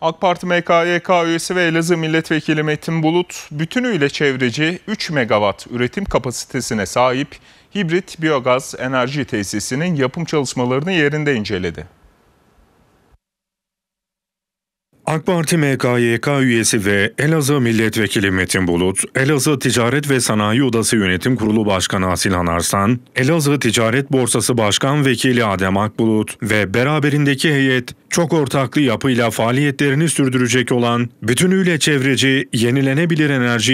AK Parti MKYK üyesi ve Elazığ Milletvekili Metin Bulut bütünüyle çevreci 3 megawatt üretim kapasitesine sahip hibrit biyogaz enerji tesisinin yapım çalışmalarını yerinde inceledi. AK Parti MKYK üyesi ve Elazığ Milletvekili Metin Bulut, Elazığ Ticaret ve Sanayi Odası Yönetim Kurulu Başkanı Asil Anarslan, Elazığ Ticaret Borsası Başkan Vekili Adem Akbulut ve beraberindeki heyet, çok ortaklı yapıyla faaliyetlerini sürdürecek olan bütünüyle çevreci, yenilenebilir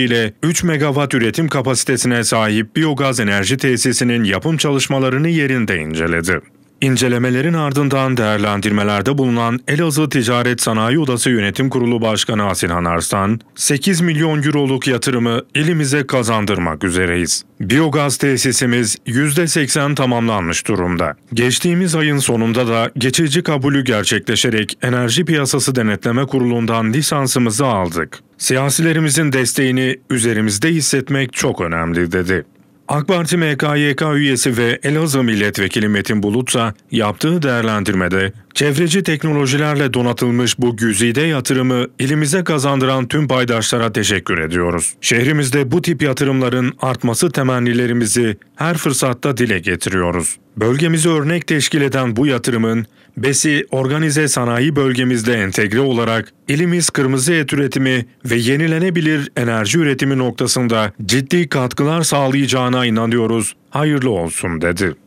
ile 3 megawatt üretim kapasitesine sahip biyogaz enerji tesisinin yapım çalışmalarını yerinde inceledi. İncelemelerin ardından değerlendirmelerde bulunan Elazığ Ticaret Sanayi Odası Yönetim Kurulu Başkanı Asilhan Arslan, 8 milyon euroluk yatırımı ilimize kazandırmak üzereyiz. Biyogaz tesisimiz %80 tamamlanmış durumda. Geçtiğimiz ayın sonunda da geçici kabulü gerçekleşerek Enerji Piyasası Denetleme Kurulu'ndan lisansımızı aldık. Siyasilerimizin desteğini üzerimizde hissetmek çok önemli dedi. AK Parti MKYK üyesi ve Elazığ Milletvekili Metin Bulutsa yaptığı değerlendirmede Çevreci teknolojilerle donatılmış bu güzide yatırımı ilimize kazandıran tüm paydaşlara teşekkür ediyoruz. Şehrimizde bu tip yatırımların artması temennilerimizi her fırsatta dile getiriyoruz. Bölgemizi örnek teşkil eden bu yatırımın BES'i organize sanayi bölgemizde entegre olarak ilimiz kırmızı et üretimi ve yenilenebilir enerji üretimi noktasında ciddi katkılar sağlayacağına inanıyoruz. Hayırlı olsun dedi.